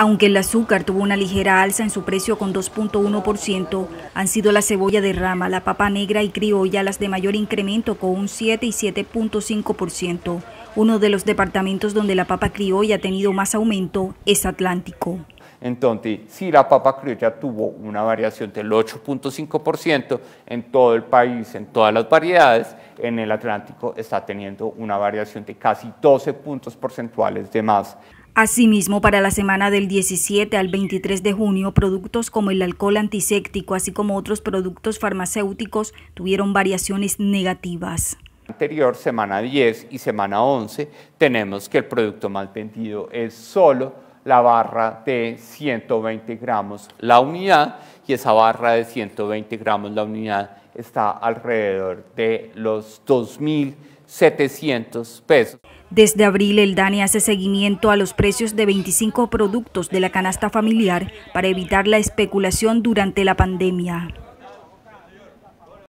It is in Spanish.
Aunque el azúcar tuvo una ligera alza en su precio con 2.1%, han sido la cebolla de rama, la papa negra y criolla las de mayor incremento con un 7 y 7.5%. Uno de los departamentos donde la papa criolla ha tenido más aumento es Atlántico. Entonces, si la papa criolla tuvo una variación del 8.5% en todo el país, en todas las variedades, en el Atlántico está teniendo una variación de casi 12 puntos porcentuales de más. Asimismo, para la semana del 17 al 23 de junio, productos como el alcohol antiséptico, así como otros productos farmacéuticos, tuvieron variaciones negativas. Anterior, semana 10 y semana 11, tenemos que el producto más vendido es solo la barra de 120 gramos la unidad y esa barra de 120 gramos la unidad está alrededor de los 2.700 pesos. Desde abril, el DANE hace seguimiento a los precios de 25 productos de la canasta familiar para evitar la especulación durante la pandemia.